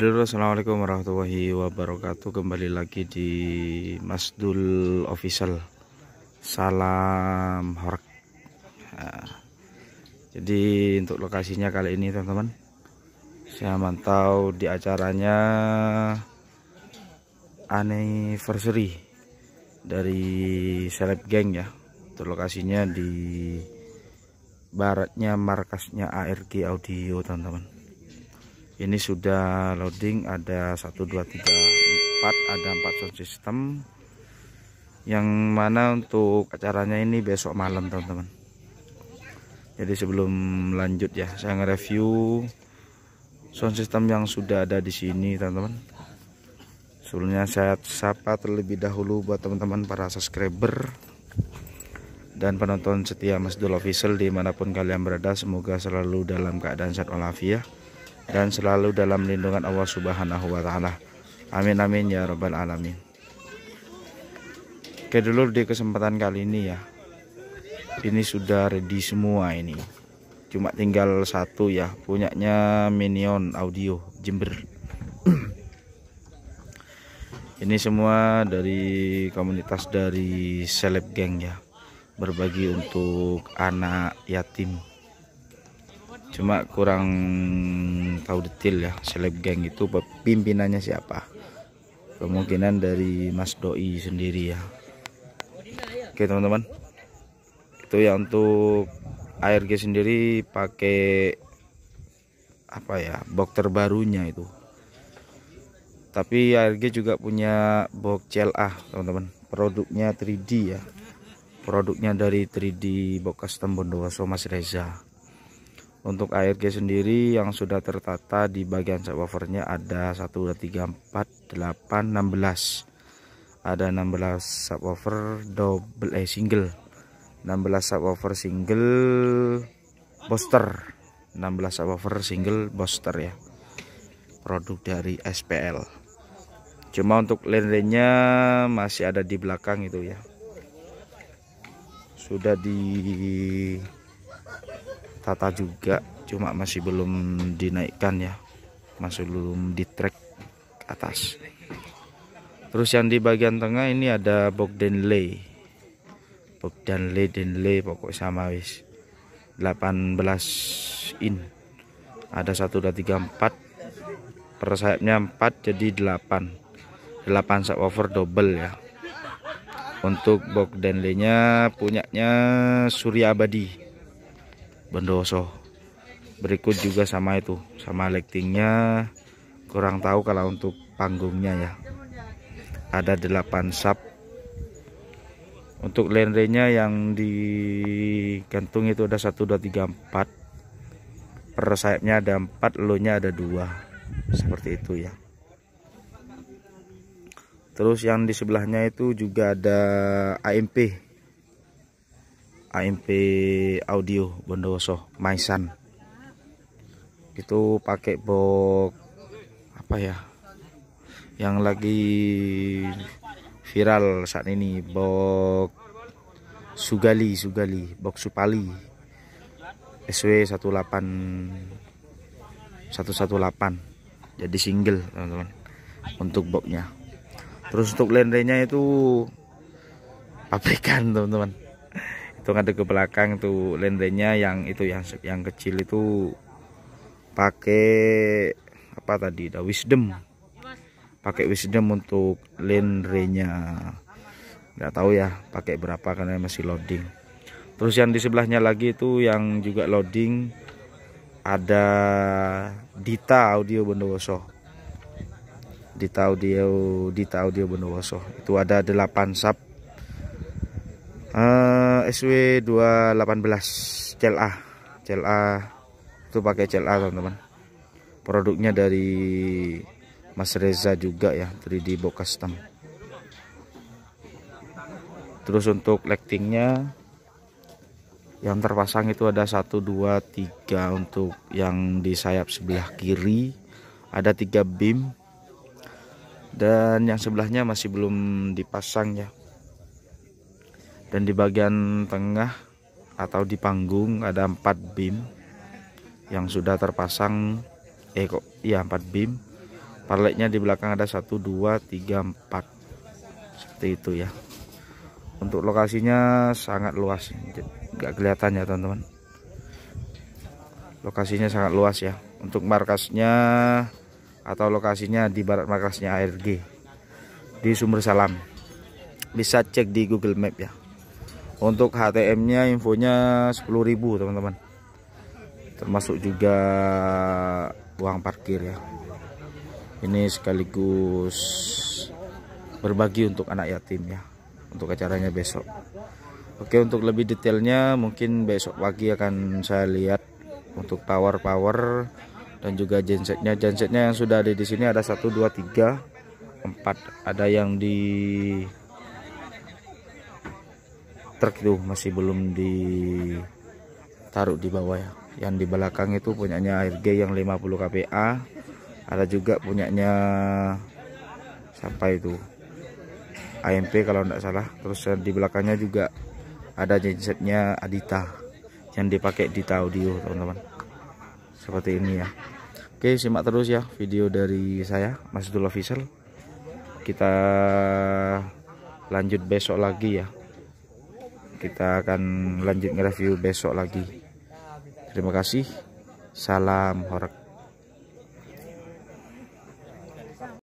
dulu Assalamualaikum warahmatullahi wabarakatuh Kembali lagi di Masdul Official Salam hormat ah. Jadi untuk lokasinya kali ini teman-teman Saya mantau di acaranya Anniversary Dari Seleb geng ya Untuk lokasinya di Baratnya markasnya ARG Audio teman-teman ini sudah loading ada 1 2 3 4 ada 4 sound system yang mana untuk acaranya ini besok malam teman-teman jadi sebelum lanjut ya saya nge-review sound system yang sudah ada di sini teman-teman sebelumnya saya sapa terlebih dahulu buat teman-teman para subscriber dan penonton setia Mas Dul Official dimanapun kalian berada semoga selalu dalam keadaan sehat walafiat dan selalu dalam lindungan Allah Subhanahu wa taala. Amin amin ya rabbal alamin. Oke dulu di kesempatan kali ini ya. Ini sudah ready semua ini. Cuma tinggal satu ya, punyanya Minion Audio Jember. ini semua dari komunitas dari Seleb Gang ya. Berbagi untuk anak yatim cuma kurang tahu detail ya seleb geng itu pimpinannya siapa kemungkinan dari Mas Doi sendiri ya oke teman-teman itu ya untuk ARG sendiri pakai apa ya box terbarunya itu tapi ARG juga punya box CLA teman-teman produknya 3D ya produknya dari 3D box custom Bondowoso Mas Reza untuk ARG sendiri yang sudah tertata di bagian subwoofernya ada 1 2 3 4 8 16. Ada 16 subwoofer double eh single. 16 subwoofer single booster. 16 subwoofer single booster ya. Produk dari SPL. Cuma untuk lendernya masih ada di belakang itu ya. Sudah di tata juga cuma masih belum dinaikkan ya masih belum di track atas terus yang di bagian tengah ini ada dan Lay dan Lay dan Lay pokok sama wis 18 in ada 1 2 3 4 per sayapnya 4 jadi 8 8 sub over double ya untuk Bogdan Lay nya punyanya Surya Abadi bendoso berikut juga sama itu sama lightingnya kurang tahu kalau untuk panggungnya ya ada 8 sub untuk lenrenya yang digantung itu ada 1 2 3 4 per sayapnya ada 4 lonya ada 2 seperti itu ya terus yang di sebelahnya itu juga ada AMP AMP audio Bondowoso Maisan itu pakai box apa ya yang lagi viral saat ini box Sugali Sugali box Supali SW 18 118 jadi single teman-teman untuk boxnya terus untuk lendernya itu pabrikan teman-teman itu ada ke belakang tuh lendennya yang itu yang yang kecil itu pakai apa tadi ada wisdom pakai wisdom untuk lendennya nggak tahu ya pakai berapa karena masih loading terus yang di sebelahnya lagi itu yang juga loading ada Dita Audio Bondowoso Dita Audio Dita Audio Bondowoso itu ada delapan sub uh, SW 218 CLA CLA itu pakai CLA teman-teman produknya dari Mas Reza juga ya 3D box custom terus untuk lightingnya yang terpasang itu ada 1 2 3 untuk yang di sayap sebelah kiri ada 3 beam dan yang sebelahnya masih belum dipasang ya dan di bagian tengah atau di panggung ada empat beam yang sudah terpasang eh kok ya empat beam parletnya di belakang ada satu dua tiga empat seperti itu ya untuk lokasinya sangat luas nggak kelihatan ya teman-teman lokasinya sangat luas ya untuk markasnya atau lokasinya di barat markasnya ARG di Sumber Salam bisa cek di Google Map ya untuk HTM nya infonya 10.000 teman-teman termasuk juga uang parkir ya ini sekaligus berbagi untuk anak yatim ya untuk acaranya besok Oke untuk lebih detailnya mungkin besok pagi akan saya lihat untuk power power dan juga gensetnya gensetnya yang sudah ada di sini ada 1 2 3 4 ada yang di truk itu masih belum ditaruh di bawah ya yang di belakang itu punyanya RG yang 50 kPA ada juga punyanya sampai itu AMP kalau tidak salah terus di belakangnya juga ada gensetnya Adita yang dipakai di audio teman-teman seperti ini ya Oke simak terus ya video dari saya Mas Dula Fisel kita lanjut besok lagi ya kita akan lanjut nge-review besok lagi terima kasih salam horak